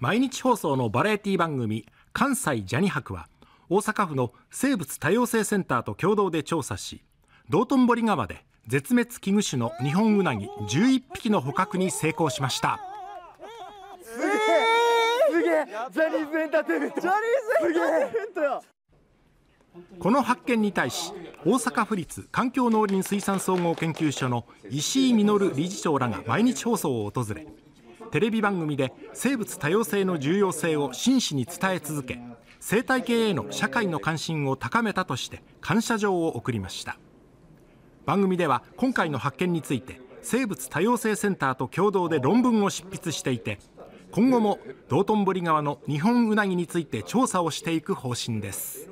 毎日放送のバラエティ番組関西ジャニ博は大阪府の生物多様性センターと共同で調査し道頓堀川で絶滅危惧種のニホンウナギ11匹の捕獲に成功しましたすげえジャニーズエンターテイメントジャニーズエンターテイメントこの発見に対し大阪府立環境農林水産総合研究所の石井実理事長らが毎日放送を訪れテレビ番組で生物多様性の重要性を真摯に伝え続け生態系への社会の関心を高めたとして感謝状を送りました番組では今回の発見について生物多様性センターと共同で論文を執筆していて今後も道頓堀川の日本ウナギについて調査をしていく方針です